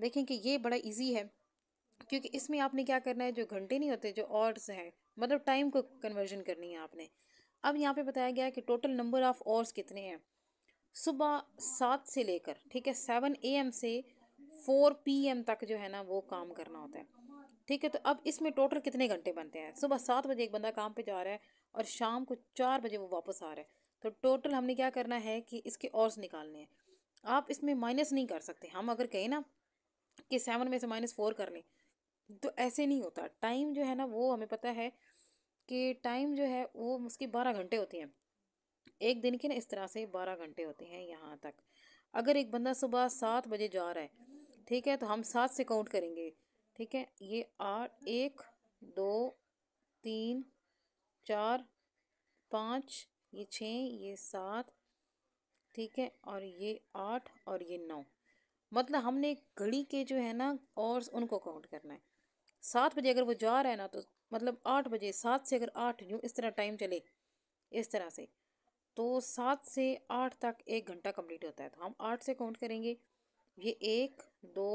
देखें कि ये बड़ा इजी है क्योंकि इसमें आपने क्या करना है जो घंटे नहीं होते जो ऑर्ड्स हैं मतलब टाइम को कन्वर्जन करनी है आपने अब यहाँ पे बताया गया है कि टोटल नंबर ऑफ़ ऑर्स कितने हैं सुबह सात से लेकर ठीक है सेवन ए एम से फोर पी एम तक जो है ना वो काम करना होता है ठीक है तो अब इसमें टोटल कितने घंटे बनते हैं सुबह सात बजे एक बंदा काम पे जा रहा है और शाम को चार बजे वो वापस आ रहा है तो टोटल हमने क्या करना है कि इसके ऑर्स निकालने हैं आप इसमें माइनस नहीं कर सकते हम अगर कहें ना कि सेवन में से माइनस फोर कर लें तो ऐसे नहीं होता टाइम जो है ना वो हमें पता है कि टाइम जो है वो उसकी बारह घंटे होती हैं एक दिन के ना इस तरह से बारह घंटे होते हैं यहाँ तक अगर एक बंदा सुबह सात बजे जा रहा है ठीक है तो हम सात से काउंट करेंगे ठीक है ये आठ एक दो तीन चार पाँच ये छः ये सात ठीक है और ये आठ और ये नौ मतलब हमने घड़ी के जो है ना और उनको काउंट करना है सात बजे अगर वो जा रहा है ना तो मतलब आठ बजे सात से अगर आठ यूँ इस तरह टाइम चले इस तरह से तो सात से आठ तक एक घंटा कंप्लीट होता है तो हम आठ से काउंट करेंगे ये एक दो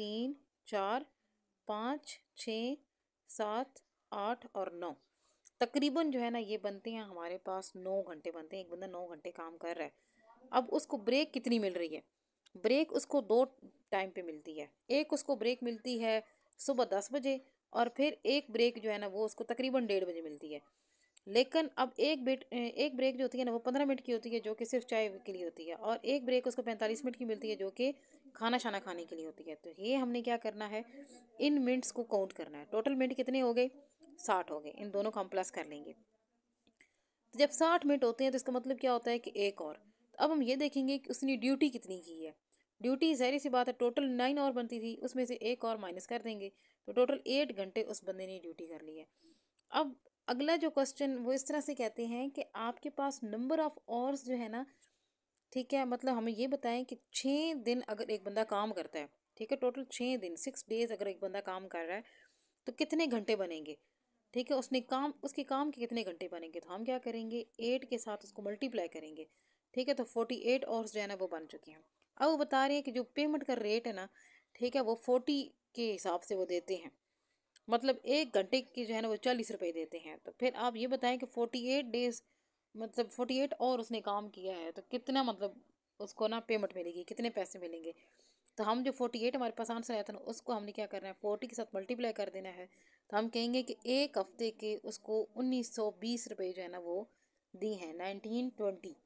तीन चार पाँच छ सात आठ और नौ तकरीबन जो है ना ये बनते हैं हमारे पास नौ घंटे बनते हैं एक बंदा नौ घंटे काम कर रहा है अब उसको ब्रेक कितनी मिल रही है ब्रेक उसको दो टाइम पे मिलती है एक उसको ब्रेक मिलती है सुबह दस बजे और फिर एक ब्रेक जो है ना वो उसको तकरीबन डेढ़ बजे मिलती है लेकिन अब एक बेट एक ब्रेक जो होती है ना वो पंद्रह मिनट की होती है जो कि सिर्फ चाय के लिए होती है और एक ब्रेक उसको पैंतालीस मिनट की मिलती है जो कि खाना शाना खाने के लिए होती है तो ये हमने क्या करना है इन मिनट्स को काउंट करना है टोटल मिनट कितने हो गए साठ हो गए इन दोनों को हम प्लस कर लेंगे तो जब साठ मिनट होते हैं तो इसका मतलब क्या होता है कि एक और तो अब हम ये देखेंगे कि उसने ड्यूटी कितनी की है ड्यूटी जहरी सी बात है टोटल नाइन और बनती थी उसमें से एक और माइनस कर देंगे तो टोटल एट घंटे उस बंदे ने ड्यूटी कर ली है अब अगला जो क्वेश्चन वो इस तरह से कहते हैं कि आपके पास नंबर ऑफ़ आवर्स जो है ना ठीक है मतलब हमें ये बताएं कि छः दिन अगर एक बंदा काम करता है ठीक है टोटल छः दिन सिक्स डेज अगर एक बंदा काम कर रहा है तो कितने घंटे बनेंगे ठीक है उसने काम उसके काम के कितने घंटे बनेंगे तो हम क्या करेंगे एट के साथ उसको मल्टीप्लाई करेंगे ठीक है तो फोर्टी एट आवर्स जो है ना वो बन चुके हैं अब वो बता रहे हैं कि जो पेमेंट का रेट है ना ठीक है वो फोर्टी के हिसाब से वो देते हैं मतलब एक घंटे की जो है ना वो चालीस रुपये देते हैं तो फिर आप ये बताएं कि फोर्टी एट डेज मतलब फोर्टी एट और उसने काम किया है तो कितना मतलब उसको ना पेमेंट मिलेगी कितने पैसे मिलेंगे तो हम जो फोर्टी एट हमारे पास आंसर आया था ना उसको हमने क्या करना है फोर्टी के साथ मल्टीप्लाई कर देना है तो हम कहेंगे कि एक हफ्ते के उसको उन्नीस सौ बीस रुपये जो है ना वो दी हैं नाइनटीन ट्वेंटी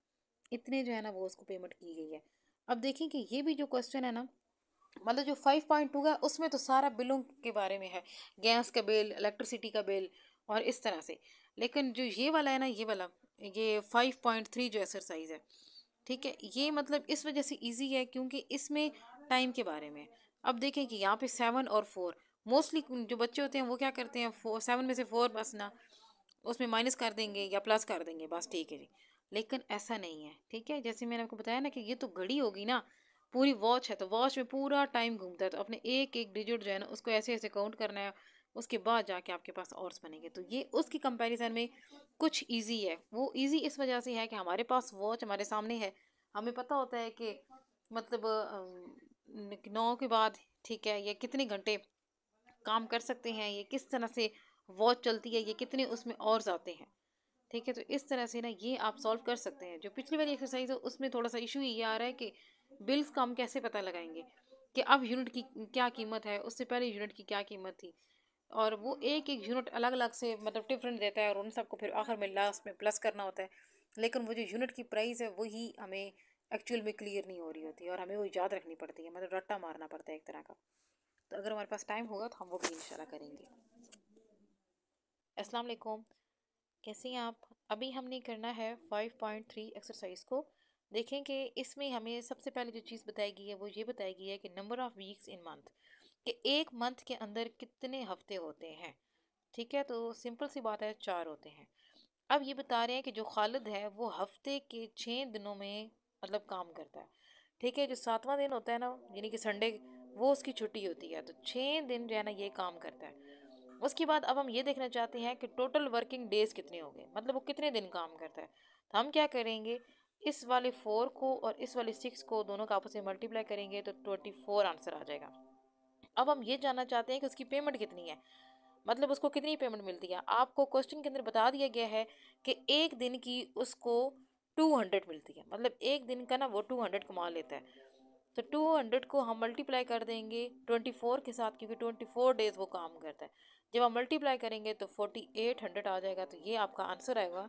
इतने जो है ना वो उसको पेमेंट की गई है अब देखें कि ये भी जो क्वेश्चन है ना मतलब जो फाइव पॉइंट टू है उसमें तो सारा बिलों के बारे में है गैस का बिल इलेक्ट्रिसिटी का बिल और इस तरह से लेकिन जो ये वाला है ना ये वाला ये फाइव पॉइंट थ्री जो एक्सरसाइज है ठीक है ये मतलब इस वजह से ईजी है क्योंकि इसमें टाइम के बारे में अब देखें कि यहाँ पे सेवन और फोर मोस्टली जो बच्चे होते हैं वो क्या करते हैं फोर सेवन में से फोर बस ना उसमें माइनस कर देंगे या प्लस कर देंगे बस ठीक है जी लेकिन ऐसा नहीं है ठीक है जैसे मैंने आपको बताया ना कि ये तो घड़ी होगी ना पूरी वॉच है तो वॉच में पूरा टाइम घूमता है तो अपने एक एक डिजिट जो है ना उसको ऐसे ऐसे काउंट करना है उसके बाद जाके आपके पास ऑर्स बनेंगे तो ये उसकी कंपैरिजन में कुछ इजी है वो इजी इस वजह से है कि हमारे पास वॉच हमारे सामने है हमें पता होता है कि मतलब नौ के बाद ठीक है ये कितने घंटे काम कर सकते हैं ये किस तरह से वॉच चलती है ये कितने उसमें और आते हैं ठीक है तो इस तरह से ना ये आप सॉल्व कर सकते हैं जो पिछली वाली एक्सरसाइज है उसमें थोड़ा सा इशू ये आ रहा है कि बिल्स का हम कैसे पता लगाएंगे कि अब यूनिट की क्या कीमत है उससे पहले यूनिट की क्या कीमत थी और वो एक एक यूनिट अलग अलग से मतलब डिफरेंट देता है और उन सबको फिर आखिर में लास्ट में प्लस करना होता है लेकिन वो जो यूनिट की प्राइस है वही हमें एक्चुअल में क्लियर नहीं हो रही होती और हमें वो याद रखनी पड़ती है मतलब रट्टा मारना पड़ता है एक तरह का तो अगर हमारे पास टाइम होगा तो हम वो भी इंशाल्लाह करेंगे अस्सलाम वालेकुम कैसे हैं आप अभी हमने करना है फाइव पॉइंट थ्री एक्सरसाइज को देखें कि इसमें हमें सबसे पहले जो चीज़ बताई गई है वो ये बताई गई है कि number of weeks in month कि एक मंथ के अंदर कितने हफ्ते होते हैं ठीक है तो सिंपल सी बात है चार होते हैं अब ये बता रहे हैं कि जो खालिद है वो हफ्ते के छः दिनों में मतलब काम करता है ठीक है जो सातवां दिन होता है ना यानी कि संडे वो उसकी छुट्टी होती है तो छः दिन जो है ना ये काम करता है उसके बाद अब हम ये देखना चाहते हैं कि टोटल वर्किंग डेज़ कितने हो गए मतलब वो कितने दिन काम करता है तो हम क्या करेंगे इस वाले फोर को और इस वाले सिक्स को दोनों का आपस में मल्टीप्लाई करेंगे तो ट्वेंटी फोर आंसर आ जाएगा अब हम ये जानना चाहते हैं कि उसकी पेमेंट कितनी है मतलब उसको कितनी पेमेंट मिलती है आपको क्वेश्चन के अंदर बता दिया गया है कि एक दिन की उसको टू हंड्रेड मिलती है मतलब एक दिन का ना वो टू हंड्रेड कमा लेता है तो टू हंड्रेड को हम मल्टीप्लाई कर देंगे ट्वेंटी फोर के साथ क्योंकि ट्वेंटी फोर डेज़ वो काम करता है जब आप मल्टीप्लाई करेंगे तो फोर्टी एट हंड्रेड आ जाएगा तो ये आपका आंसर आएगा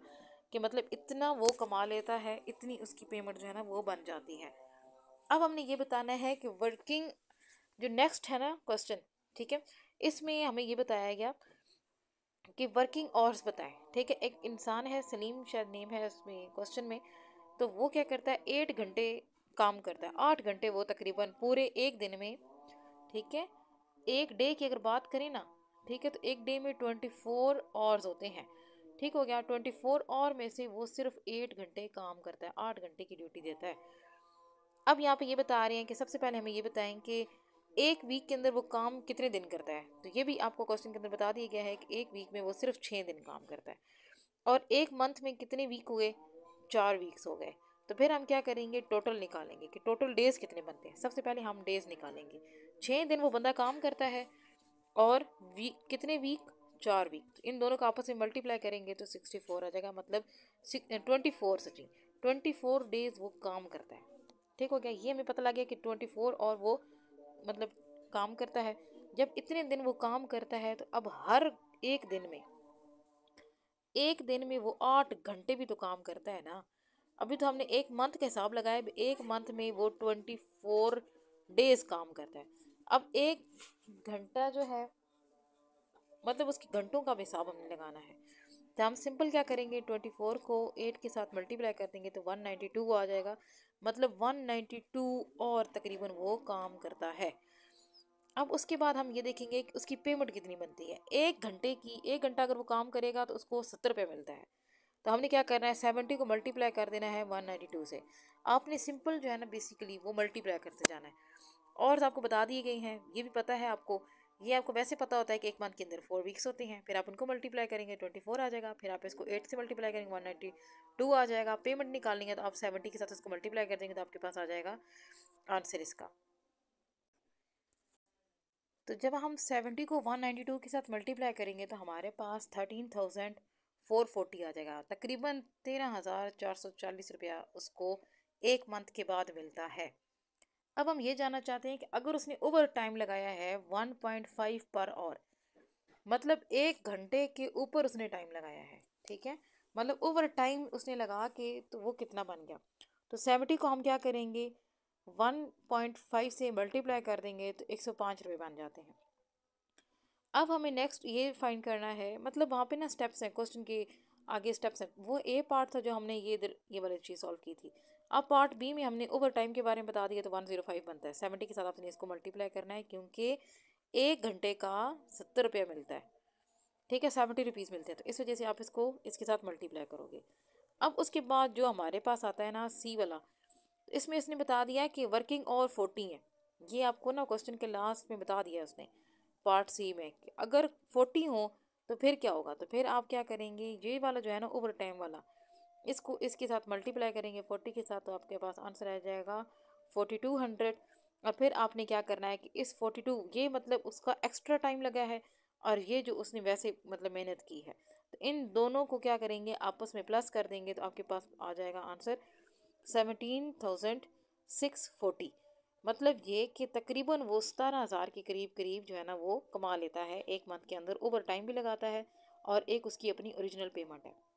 कि मतलब इतना वो कमा लेता है इतनी उसकी पेमेंट जो है ना वो बन जाती है अब हमने ये बताना है कि वर्किंग जो नेक्स्ट है ना क्वेश्चन ठीक है इसमें हमें ये बताया गया कि वर्किंग आवर्स बताएं ठीक है एक इंसान है सलीम शायद नेम है उसमें क्वेश्चन में तो वो क्या करता है एट घंटे काम करता है आठ घंटे वो तकरीबन पूरे एक दिन में ठीक है एक डे की अगर बात करें ना ठीक है तो एक डे में ट्वेंटी फोर आवर्स होते हैं ठीक हो गया ट्वेंटी फोर आवर में से वो सिर्फ एट घंटे काम करता है आठ घंटे की ड्यूटी देता है अब यहाँ पे ये बता रहे हैं कि सबसे पहले हमें ये बताएं कि एक वीक के अंदर वो काम कितने दिन करता है तो ये भी आपको क्वेश्चन के अंदर बता दिया गया है कि एक वीक में वो सिर्फ छः दिन काम करता है और एक मंथ में कितने वीक हुए चार वीक्स हो गए तो फिर हम क्या करेंगे टोटल निकालेंगे कि टोटल डेज़ कितने बनते हैं सबसे पहले हम डेज़ निकालेंगे छः दिन वो बंदा काम करता है और वीक कितने वीक चार वीक तो इन दोनों का आपस में मल्टीप्लाई करेंगे तो सिक्सटी फोर आ जाएगा मतलब ट्वेंटी फोर सचिन ट्वेंटी फोर डेज वो काम करता है ठीक हो गया ये हमें पता लग गया कि ट्वेंटी फोर और वो मतलब काम करता है जब इतने दिन वो काम करता है तो अब हर एक दिन में एक दिन में वो आठ घंटे भी तो काम करता है ना अभी तो हमने एक मंथ का हिसाब लगाया एक मंथ में वो ट्वेंटी फोर डेज काम करता है अब एक घंटा जो है मतलब उसके घंटों का हिसाब हमने लगाना है तो हम सिंपल क्या करेंगे ट्वेंटी फोर को एट के साथ मल्टीप्लाई कर देंगे तो वन नाइन्टी टू आ जाएगा मतलब वन नाइन्टी टू और तकरीबन वो काम करता है अब उसके बाद हम ये देखेंगे कि उसकी पेमेंट कितनी बनती है एक घंटे की एक घंटा अगर वो काम करेगा तो उसको सत्तर रुपये मिलता है तो हमने क्या करना है सेवेंटी को मल्टीप्लाई कर देना है वन नाइन्टी टू से आपने सिंपल जो है ना बेसिकली वो मल्टीप्लाई करते जाना है और तो आपको बता दिए गई हैं ये भी पता है आपको ये आपको वैसे पता होता है कि एक मंथ के अंदर फोर वीक्स होते हैं फिर आप उनको मल्टीप्लाई करेंगे ट्वेंटी फोर आ जाएगा फिर आप इसको एट से मल्टीप्लाई करेंगे वन नाइन्टी टू आ जाएगा पेमेंट निकालनी है तो आप सेवेंटी के साथ इसको मल्टीप्लाई कर देंगे तो आपके पास आ जाएगा आंसर इसका तो जब हम सेवेंटी को वन नाइन्टी टू के साथ मल्टीप्लाई करेंगे तो हमारे पास थर्टीन थाउजेंड फोर फोर्टी आ जाएगा तकरीबन तेरह हज़ार चार सौ चालीस रुपया उसको एक मंथ के बाद मिलता है अब हम ये जानना चाहते हैं कि अगर उसने ओवर टाइम लगाया है वन पॉइंट फाइव पर और मतलब एक घंटे के ऊपर उसने टाइम लगाया है ठीक है मतलब ओवर टाइम उसने लगा के तो वो कितना बन गया तो सेवेंटी को हम क्या करेंगे वन पॉइंट फाइव से मल्टीप्लाई कर देंगे तो एक सौ पाँच रुपये बन जाते हैं अब हमें नेक्स्ट ये फाइंड करना है मतलब वहाँ पे ना स्टेप्स हैं क्वेश्चन के आगे स्टेप्स हैं वो ए पार्ट था जो हमने ये इधर ये वाली चीज़ सॉल्व की थी अब पार्ट बी में हमने ओवर टाइम के बारे में बता दिया तो वन जीरो फाइव बनता है सेवेंटी के साथ आपने इसको मल्टीप्लाई करना है क्योंकि एक घंटे का सत्तर रुपया मिलता है ठीक है सेवेंटी रुपीज़ मिलते हैं तो इस वजह से आप इसको इसके साथ मल्टीप्लाई करोगे अब उसके बाद जो हमारे पास आता है ना सी वाला तो इसमें इसने बता दिया है कि वर्किंग और फोर्टी है ये आपको ना क्वेश्चन के लास्ट में बता दिया है उसने पार्ट सी में अगर फोर्टी हो तो फिर क्या होगा तो फिर आप क्या करेंगे ये वाला जो है ना ओवर टाइम वाला इसको इसके साथ मल्टीप्लाई करेंगे फोर्टी के साथ तो आपके पास आंसर आ जाएगा फोर्टी टू हंड्रेड और फिर आपने क्या करना है कि इस फोर्टी टू ये मतलब उसका एक्स्ट्रा टाइम लगा है और ये जो उसने वैसे मतलब मेहनत की है तो इन दोनों को क्या करेंगे आपस में प्लस कर देंगे तो आपके पास आ जाएगा answer seventeen thousand six forty मतलब ये कि तकरीबन वो सतारह हज़ार के करीब करीब जो है ना वो कमा लेता है एक मंथ के अंदर ओवर टाइम भी लगाता है और एक उसकी अपनी औरिजिनल पेमेंट है